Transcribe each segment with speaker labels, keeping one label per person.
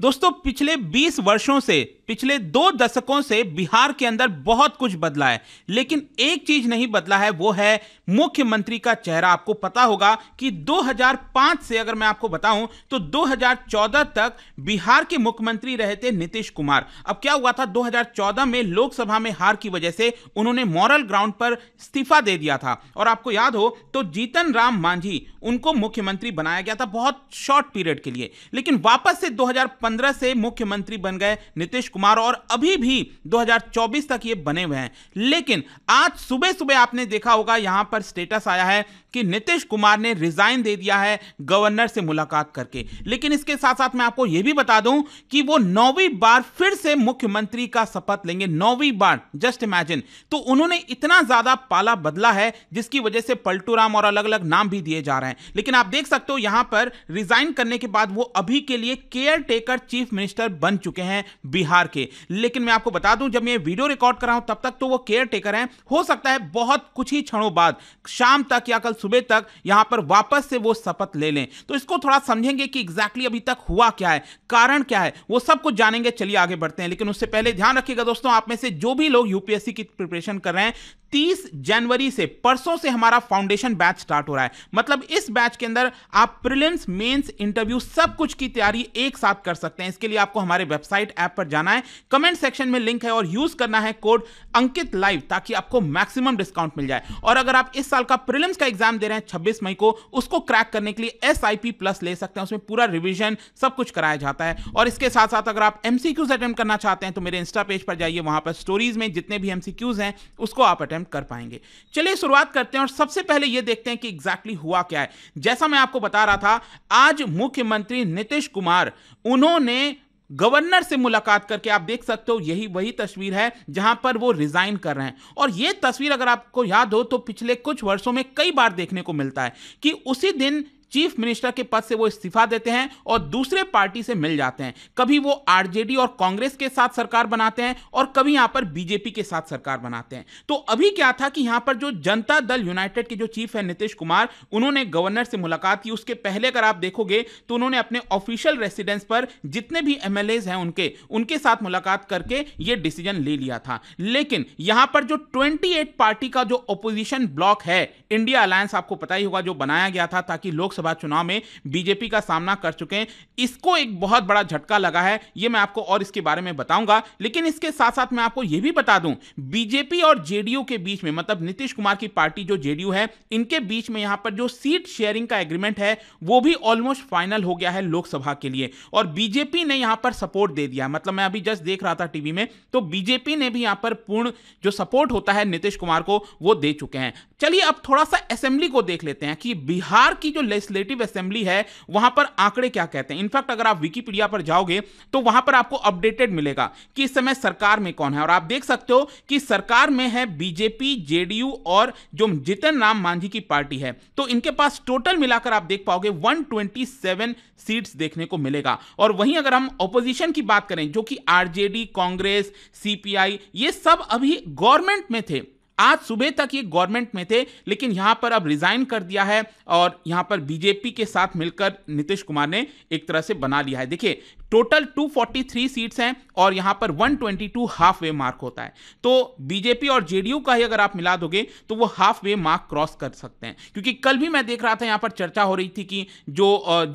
Speaker 1: दोस्तों पिछले 20 वर्षों से पिछले दो दशकों से बिहार के अंदर बहुत कुछ बदला है लेकिन एक चीज नहीं बदला है वो है मुख्यमंत्री का चेहरा आपको पता होगा कि 2005 से अगर मैं आपको बताऊं तो 2014 तक बिहार के मुख्यमंत्री रहे थे नीतीश कुमार अब क्या हुआ था 2014 में लोकसभा में हार की वजह से उन्होंने मॉरल ग्राउंड पर इस्तीफा दे दिया था और आपको याद हो तो जीतन राम मांझी उनको मुख्यमंत्री बनाया गया था बहुत शॉर्ट पीरियड के लिए लेकिन वापस से दो 2015 से मुख्यमंत्री बन गए नीतीश कुमार और अभी भी 2024 तक ये बने हुए हैं लेकिन आज सुबह सुबह आपने देखा होगा यहां पर स्टेटस आया है कि नीतीश कुमार ने रिजाइन दे दिया है गवर्नर से मुलाकात करके लेकिन इसके साथ साथ मैं आपको यह भी बता दूं कि वो नौवीं बार फिर से मुख्यमंत्री का शपथ लेंगे नौवीं बार जस्ट इमेजिन तो उन्होंने इतना ज्यादा पाला बदला है जिसकी वजह से राम और अलग अलग नाम भी दिए जा रहे हैं लेकिन आप देख सकते हो यहां पर रिजाइन करने के बाद वो अभी के लिए केयर टेकर चीफ मिनिस्टर बन चुके हैं बिहार के लेकिन मैं आपको बता दूं जब मैं वीडियो रिकॉर्ड कर रहा हूं तब तक तो वो केयर टेकर हैं हो सकता है बहुत कुछ ही क्षणों बाद शाम तक या कल सुबह तक यहां पर वापस से वो शपथ ले लें तो इसको थोड़ा समझेंगे कि एग्जैक्टली अभी तक हुआ क्या है कारण क्या है वो सब कुछ जानेंगे चलिए आगे बढ़ते हैं लेकिन उससे पहले ध्यान रखिएगा दोस्तों आप में से जो भी लोग यूपीएससी की प्रिपरेशन कर रहे हैं 30 जनवरी से परसों से हमारा फाउंडेशन बैच स्टार्ट हो रहा है मतलब इस बैच के अंदर आप प्रिलिम्स मेंस इंटरव्यू सब कुछ की तैयारी एक साथ कर सकते हैं इसके लिए आपको हमारे वेबसाइट ऐप पर जाना है कमेंट सेक्शन में लिंक है और यूज करना है कोड अंकित लाइव ताकि आपको मैक्सिमम डिस्काउंट मिल जाए और अगर आप इस साल का प्रिलिम्स का एग्जाम दे रहे हैं छब्बीस मई को उसको क्रैक करने के लिए एस प्लस ले सकते हैं उसमें पूरा रिविजन सब कुछ कराया जाता है और इसके साथ साथ अगर आप एमसीक्यूज अटेम्प्ट करना चाहते हैं तो मेरे इंस्टा पेज पर जाइए वहां पर स्टोरीज में जितने भी एमसीक्यूज हैं उसको आप अटेम्प्ट हम कर पाएंगे चलिए शुरुआत करते हैं और सबसे पहले यह देखते हैं कि एग्जैक्टली exactly हुआ क्या है जैसा मैं आपको बता रहा था आज मुख्यमंत्री नीतीश कुमार उन्होंने गवर्नर से मुलाकात करके आप देख सकते हो यही वही तस्वीर है जहां पर वो रिजाइन कर रहे हैं और ये तस्वीर अगर आपको याद हो तो पिछले कुछ वर्षों में कई बार देखने को मिलता है कि उसी दिन चीफ मिनिस्टर के पद से वो इस्तीफा देते हैं और दूसरे पार्टी से मिल जाते हैं कभी वो आरजेडी और कांग्रेस के साथ सरकार बनाते हैं और कभी यहां पर बीजेपी के साथ सरकार बनाते हैं तो अभी क्या था कि यहां पर जो जनता दल यूनाइटेड के जो चीफ है नीतीश कुमार उन्होंने गवर्नर से मुलाकात की उसके पहले अगर आप देखोगे तो उन्होंने अपने ऑफिशियल रेसिडेंस पर जितने भी एमएलए हैं उनके उनके साथ मुलाकात करके ये डिसीजन ले लिया था लेकिन यहां पर जो 28 पार्टी का जो ओपोजिशन ब्लॉक है इंडिया अलायंस आपको पता ही होगा जो बनाया गया था ताकि लोकसभा लोकसभा चुनाव में बीजेपी का सामना कर चुके हैं इसको एक बहुत बड़ा झटका लगा है ये मैं आपको और इसके बारे में बताऊंगा लेकिन इसके साथ साथ मैं आपको यह भी बता दूं बीजेपी और जेडीयू के बीच में मतलब नीतीश कुमार की पार्टी जो जेडीयू है इनके बीच में यहां पर जो सीट शेयरिंग का एग्रीमेंट है वो भी ऑलमोस्ट फाइनल हो गया है लोकसभा के लिए और बीजेपी ने यहां पर सपोर्ट दे दिया मतलब मैं अभी जस्ट देख रहा था टीवी में तो बीजेपी ने भी यहां पर पूर्ण जो सपोर्ट होता है नीतीश कुमार को वो दे चुके हैं चलिए अब थोड़ा सा असेंबली को देख लेते हैं कि बिहार की जो लेजिस्लेटिव असेंबली है वहां पर आंकड़े क्या कहते हैं इनफैक्ट अगर आप विकीपीडिया पर जाओगे तो वहां पर आपको अपडेटेड मिलेगा कि इस समय सरकार में कौन है और आप देख सकते हो कि सरकार में है बीजेपी जेडीयू और जो जितन राम मांझी की पार्टी है तो इनके पास टोटल मिलाकर आप देख पाओगे 127 सीट्स देखने को मिलेगा और वहीं अगर हम ओपोजिशन की बात करें जो कि आरजेडी कांग्रेस सीपीआई ये सब अभी गवर्नमेंट में थे आज सुबह तक ये गवर्नमेंट में थे लेकिन यहाँ पर अब रिजाइन कर दिया है और यहाँ पर बीजेपी के साथ मिलकर नीतीश कुमार ने एक तरह से बना लिया है देखिए टोटल 243 सीट्स हैं और यहां पर 122 ट्वेंटी हाफ वे मार्क होता है तो बीजेपी और जेडीयू का ही अगर आप मिला दोगे तो वो हाफ वे मार्क क्रॉस कर सकते हैं क्योंकि कल भी मैं देख रहा था यहां पर चर्चा हो रही थी कि जो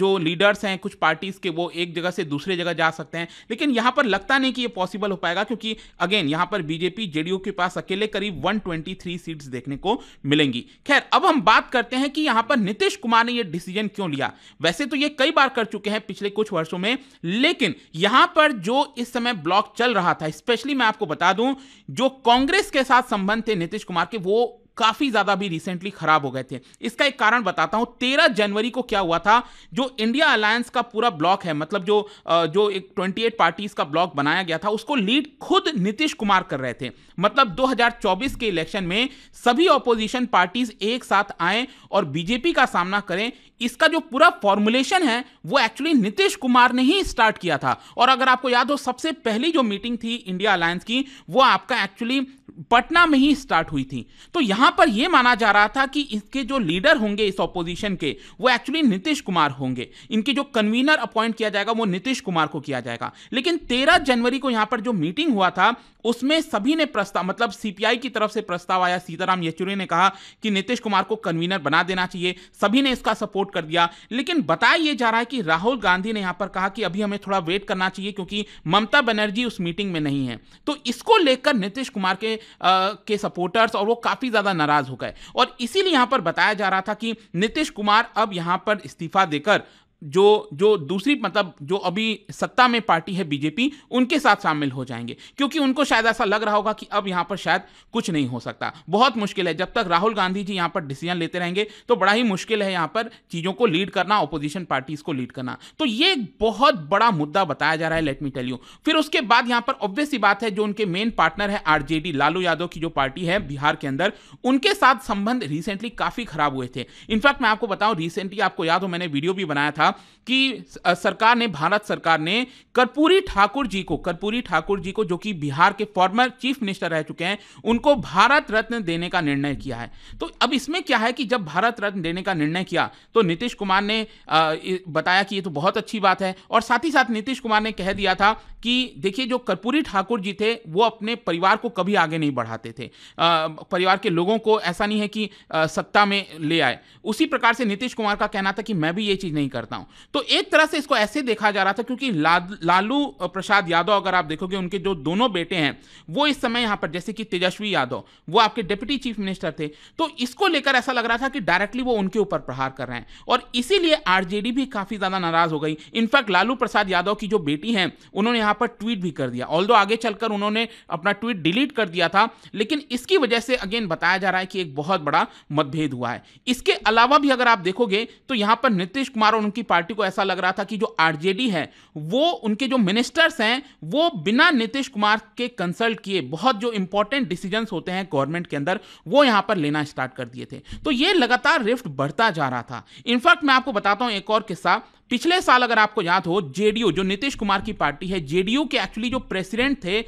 Speaker 1: जो लीडर्स हैं कुछ पार्टीज के वो एक जगह से दूसरे जगह जा सकते हैं लेकिन यहां पर लगता नहीं कि ये पॉसिबल हो पाएगा क्योंकि अगेन यहां पर बीजेपी जेडीयू के पास अकेले करीब वन सीट्स देखने को मिलेंगी खैर अब हम बात करते हैं कि यहां पर नीतीश कुमार ने यह डिसीजन क्यों लिया वैसे तो ये कई बार कर चुके हैं पिछले कुछ वर्षों में लेकिन यहां पर जो इस समय ब्लॉक चल रहा था स्पेशली मैं आपको बता दूं जो कांग्रेस के साथ संबंध थे नीतीश कुमार के वो काफ़ी ज़्यादा भी रिसेंटली ख़राब हो गए थे इसका एक कारण बताता हूँ तेरह जनवरी को क्या हुआ था जो इंडिया अलायंस का पूरा ब्लॉक है मतलब जो जो एक ट्वेंटी एट पार्टीज़ का ब्लॉक बनाया गया था उसको लीड खुद नीतीश कुमार कर रहे थे मतलब 2024 के इलेक्शन में सभी ऑपोजिशन पार्टीज एक साथ आए और बीजेपी का सामना करें इसका जो पूरा फॉर्मुलेशन है वो एक्चुअली नीतीश कुमार ने ही स्टार्ट किया था और अगर आपको याद हो सबसे पहली जो मीटिंग थी इंडिया अलायंस की वो आपका एक्चुअली पटना में ही स्टार्ट हुई थी तो यहां पर यह माना जा रहा था कि इसके जो लीडर होंगे इस ऑपोजिशन के वो एक्चुअली नीतीश कुमार होंगे इनके जो कन्वीनर अपॉइंट किया जाएगा वो नीतीश कुमार को किया जाएगा लेकिन तेरह जनवरी को यहां पर जो मीटिंग हुआ था उसमें सभी ने प्रस्ताव मतलब सीपीआई की तरफ से प्रस्ताव आया सीताराम येचुरी ने कहा कि नीतीश कुमार को कन्वीनर बना देना चाहिए सभी ने इसका सपोर्ट कर दिया लेकिन बताया यह जा रहा है कि राहुल गांधी ने यहां पर कहा कि अभी हमें थोड़ा वेट करना चाहिए क्योंकि ममता बनर्जी उस मीटिंग में नहीं है तो इसको लेकर नीतीश कुमार के के सपोर्टर्स और वो काफ़ी ज़्यादा नाराज़ हो गए और इसीलिए यहाँ पर बताया जा रहा था कि नीतीश कुमार अब यहाँ पर इस्तीफा देकर जो जो दूसरी मतलब जो अभी सत्ता में पार्टी है बीजेपी उनके साथ शामिल हो जाएंगे क्योंकि उनको शायद ऐसा लग रहा होगा कि अब यहाँ पर शायद कुछ नहीं हो सकता बहुत मुश्किल है जब तक राहुल गांधी जी यहाँ पर डिसीजन लेते रहेंगे तो बड़ा ही मुश्किल है यहाँ पर चीज़ों को लीड करना ओपोजिशन पार्टीज को लीड करना तो ये एक बहुत बड़ा मुद्दा बताया जा रहा है लेट मी टेल यू फिर उसके बाद यहाँ पर ऑब्वियस बात है जो उनके मेन पार्टनर है आरजेडी लालू यादव की जो पार्टी है बिहार के अंदर उनके साथ संबंध रिसेंटली काफ़ी खराब हुए थे इनफैक्ट मैं आपको बताऊं रिसेंटली आपको याद हो मैंने वीडियो भी बनाया था था कि सरकार ने भारत सरकार ने कर्पूरी ठाकुर जी को कर्पूरी ठाकुर जी को जो कि बिहार के फॉर्मर चीफ मिनिस्टर रह चुके हैं उनको भारत रत्न देने का निर्णय किया है तो अब इसमें क्या है कि जब भारत रत्न देने का निर्णय किया तो नीतीश कुमार ने बताया कि ये तो बहुत अच्छी बात है और साथ ही साथ नीतीश कुमार ने कह दिया था कि देखिए जो कर्पूरी ठाकुर जी थे वो अपने परिवार को कभी आगे नहीं बढ़ाते थे परिवार के लोगों को ऐसा नहीं है कि सत्ता में ले आए उसी प्रकार से नीतीश कुमार का कहना था कि मैं भी ये चीज़ नहीं करता रहा हूं तो एक तरह से इसको ऐसे देखा जा रहा था क्योंकि लालू प्रसाद यादव अगर आप देखोगे उनके जो दोनों बेटे हैं वो इस समय यहां पर जैसे कि तेजस्वी यादव वो आपके डिप्टी चीफ मिनिस्टर थे तो इसको लेकर ऐसा लग रहा था कि डायरेक्टली वो उनके ऊपर प्रहार कर रहे हैं और इसीलिए आरजेडी भी काफ़ी ज़्यादा नाराज़ हो गई इनफैक्ट लालू प्रसाद यादव की जो बेटी है उन्होंने यहां पर ट्वीट भी कर दिया ऑल आगे चलकर उन्होंने अपना ट्वीट डिलीट कर दिया था लेकिन इसकी वजह से अगेन बताया जा रहा है कि एक बहुत बड़ा मतभेद हुआ है इसके अलावा भी अगर आप देखोगे तो यहां पर नीतीश कुमार और उनकी पार्टी को ऐसा लग रहा था कि जो आरजेडी है वो उनके जो मिनिस्टर्स हैं वो बिना नीतीश कुमार के कंसल्ट किए बहुत जो इंपॉर्टेंट डिसीजन होते हैं गवर्नमेंट के अंदर वो यहां पर लेना स्टार्ट कर दिए थे तो ये लगातार रिफ्ट बढ़ता जा रहा था इनफैक्ट मैं आपको बताता हूं एक और किस्सा पिछले साल अगर आपको याद हो जेडीयू जो नीतीश कुमार की पार्टी है जेडीयू के एक्चुअली जो प्रेसिडेंट थे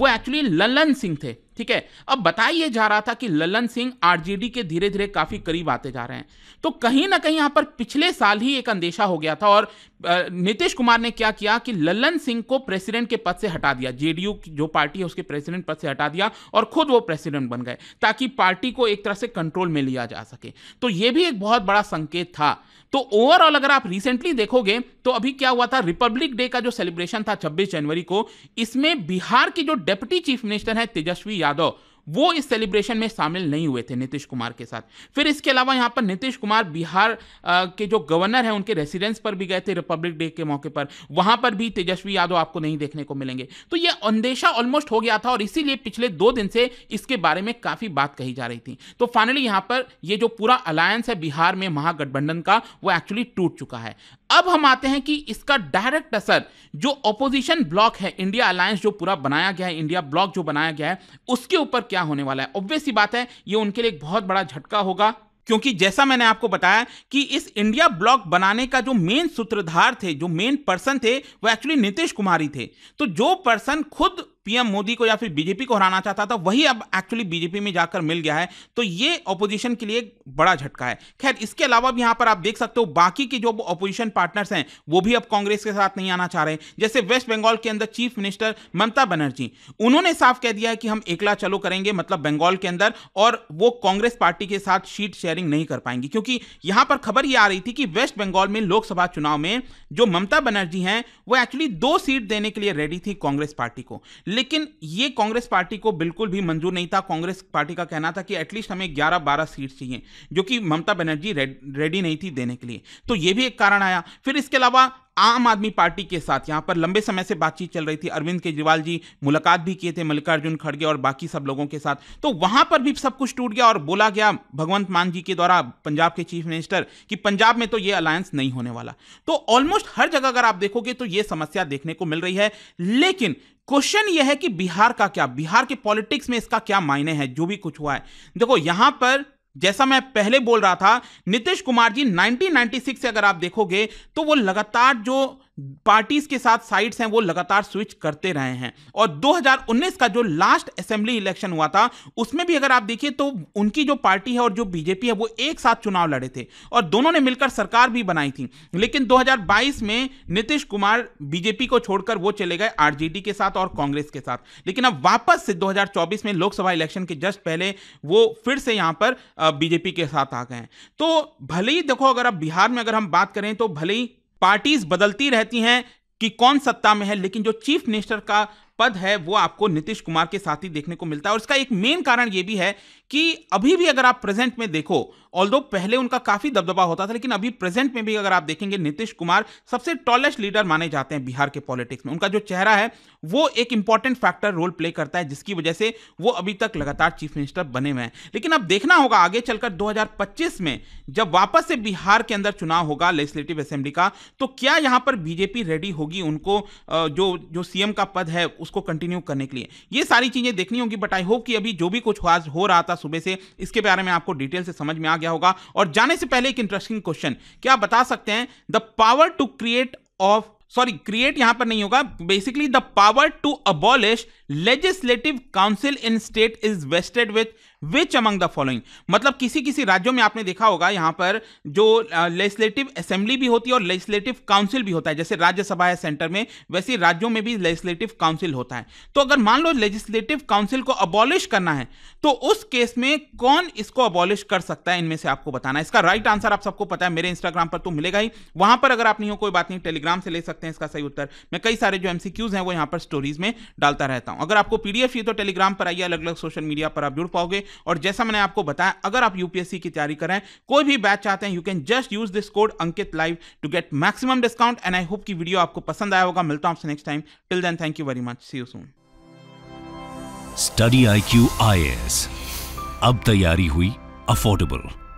Speaker 1: वो एक्चुअली ललन सिंह थे ठीक है अब बताइए जा रहा था कि ललन सिंह आरजेडी के धीरे धीरे काफी करीब आते जा रहे हैं तो कहीं ना कहीं यहां पर पिछले साल ही एक अंदेशा हो गया था और नीतीश कुमार ने क्या किया कि ललन सिंह को प्रेसिडेंट के पद से हटा दिया जेडीयू की जो पार्टी है उसके प्रेसिडेंट पद से हटा दिया और खुद वो प्रेसिडेंट बन गए ताकि पार्टी को एक तरह से कंट्रोल में लिया जा सके तो ये भी एक बहुत बड़ा संकेत था तो ओवरऑल अगर आप रिसेंटली देखोगे तो अभी क्या हुआ था रिपब्लिक डे का जो सेलिब्रेशन था छब्बीस जनवरी को इसमें बिहार की जो डेप्यूटी चीफ मिनिस्टर है तेजस्वी यादव वो इस सेलिब्रेशन में शामिल नहीं हुए थे नीतीश कुमार के साथ फिर इसके अलावा यहाँ पर नीतीश कुमार बिहार के जो गवर्नर हैं उनके रेसिडेंस पर भी गए थे रिपब्लिक डे के मौके पर वहाँ पर भी तेजस्वी यादव आपको नहीं देखने को मिलेंगे तो ये अंदेशा ऑलमोस्ट हो गया था और इसीलिए पिछले दो दिन से इसके बारे में काफ़ी बात कही जा रही थी तो फाइनली यहाँ पर ये जो पूरा अलायंस है बिहार में महागठबंधन का वो एक्चुअली टूट चुका है अब हम आते हैं कि इसका डायरेक्ट असर जो ऑपोजिशन ब्लॉक है इंडिया अलायंस जो पूरा बनाया गया है इंडिया ब्लॉक जो बनाया गया है उसके ऊपर क्या होने वाला है ऑब्वियस ही बात है ये उनके लिए एक बहुत बड़ा झटका होगा क्योंकि जैसा मैंने आपको बताया कि इस इंडिया ब्लॉक बनाने का जो मेन सूत्रधार थे जो मेन पर्सन थे वो एक्चुअली नीतीश कुमार ही थे तो जो पर्सन खुद पीएम मोदी को या फिर बीजेपी को हराना चाहता था वही अब एक्चुअली बीजेपी में जाकर मिल गया है तो ये ऑपोजिशन के लिए बड़ा झटका है खैर इसके अलावा भी यहां पर आप देख सकते हो बाकी के जो अपोजिशन पार्टनर्स हैं वो भी अब कांग्रेस के साथ नहीं आना चाह रहे जैसे वेस्ट बंगाल के अंदर चीफ मिनिस्टर ममता बनर्जी उन्होंने साफ कह दिया है कि हम एकला चलो करेंगे मतलब बंगाल के अंदर और वो कांग्रेस पार्टी के साथ सीट शेयरिंग नहीं कर पाएंगी क्योंकि यहां पर खबर ये आ रही थी कि वेस्ट बंगाल में लोकसभा चुनाव में जो ममता बनर्जी हैं वो एक्चुअली दो सीट देने के लिए रेडी थी कांग्रेस पार्टी को लेकिन ये कांग्रेस पार्टी को बिल्कुल भी मंजूर नहीं था कांग्रेस पार्टी का कहना था कि एटलीस्ट हमें 11-12 सीट चाहिए जो कि ममता बनर्जी रेडी नहीं थी देने के लिए तो ये भी एक कारण आया फिर इसके अलावा आम आदमी पार्टी के साथ यहाँ पर लंबे समय से बातचीत चल रही थी अरविंद केजरीवाल जी मुलाकात भी किए थे मल्लिकार्जुन खड़गे और बाकी सब लोगों के साथ तो वहां पर भी सब कुछ टूट गया और बोला गया भगवंत मान जी के द्वारा पंजाब के चीफ मिनिस्टर कि पंजाब में तो ये अलायंस नहीं होने वाला तो ऑलमोस्ट हर जगह अगर आप देखोगे तो ये समस्या देखने को मिल रही है लेकिन क्वेश्चन यह है कि बिहार का क्या बिहार के पॉलिटिक्स में इसका क्या मायने हैं जो भी कुछ हुआ है देखो यहां पर जैसा मैं पहले बोल रहा था नीतीश कुमार जी 1996 से अगर आप देखोगे तो वो लगातार जो पार्टीज के साथ साइड्स हैं वो लगातार स्विच करते रहे हैं और 2019 का जो लास्ट असेंबली इलेक्शन हुआ था उसमें भी अगर आप देखिए तो उनकी जो पार्टी है और जो बीजेपी है वो एक साथ चुनाव लड़े थे और दोनों ने मिलकर सरकार भी बनाई थी लेकिन 2022 में नीतीश कुमार बीजेपी को छोड़कर वो चले गए आरजेडी के साथ और कांग्रेस के साथ लेकिन अब वापस से दो में लोकसभा इलेक्शन के जस्ट पहले वो फिर से यहां पर बीजेपी के साथ आ गए तो भले ही देखो अगर आप बिहार में अगर हम बात करें तो भले ही पार्टीज बदलती रहती हैं कि कौन सत्ता में है लेकिन जो चीफ मिनिस्टर का पद है वो आपको नीतीश कुमार के साथ ही देखने को मिलता है और इसका एक मेन कारण ये भी है कि अभी भी अगर आप प्रेजेंट में देखो ऑल पहले उनका काफ़ी दबदबा होता था लेकिन अभी प्रेजेंट में भी अगर आप देखेंगे नीतीश कुमार सबसे टॉलेस्ट लीडर माने जाते हैं बिहार के पॉलिटिक्स में उनका जो चेहरा है वो एक इंपॉर्टेंट फैक्टर रोल प्ले करता है जिसकी वजह से वो अभी तक लगातार चीफ मिनिस्टर बने हुए हैं लेकिन अब देखना होगा आगे चलकर दो में जब वापस से बिहार के अंदर चुनाव होगा लेजिस्लेटिव असेंबली का तो क्या यहां पर बीजेपी रेडी होगी उनको जो जो सीएम का पद है उस उसको कंटिन्यू करने के लिए ये सारी चीज़ें देखनी होगी बट आई होप कि अभी जो भी कुछ आज हो रहा था सुबह से इसके बारे में आपको डिटेल से समझ में आ गया होगा और जाने से पहले एक इंटरेस्टिंग क्वेश्चन क्या बता सकते हैं the power to create of sorry create यहां पर नहीं होगा basically the power to abolish legislative council in state is vested with which among the following मतलब किसी किसी राज्यों में आपने देखा होगा यहाँ पर जो लेजिस्लेटिव असेंबली भी होती है और लेजिस्लेटिव काउंसिल भी होता है जैसे राज्यसभा है सेंटर में वैसे राज्यों में भी लेजिस्लेटिव काउंसिल होता है तो अगर मान लो लेजिस्लेटिव काउंसिल को अबॉलिश करना है तो उस केस में कौन इसको अबॉलिश कर सकता है इनमें से आपको बताना इसका राइट आंसर आप सबको पता है मेरे इंस्टाग्राम पर तो मिलेगा ही वहां पर अगर आप नहीं हो कोई बात नहीं टेलीग्राम से ले सकते हैं इसका सही उत्तर मैं कई सारे जो एमसीक्यूज हैं वो यहां पर स्टोरीज में डालता रहता हूं अगर आपको पीडीएफ ये तो टेलीग्राम पर आइए अलग अलग सोशल मीडिया पर आप जुड़ पाओगे और जैसा मैंने आपको बताया अगर आप यूपीएससी की तैयारी करें कोई भी बैच चाहते हैं you can just use this code Ankit live to get maximum discount and I hope की वीडियो आपको पसंद आया होगा मिलता हूं आपसे next time till then thank you very much see you soon study I Q I S अब तैयारी हुई अफोर्डेबल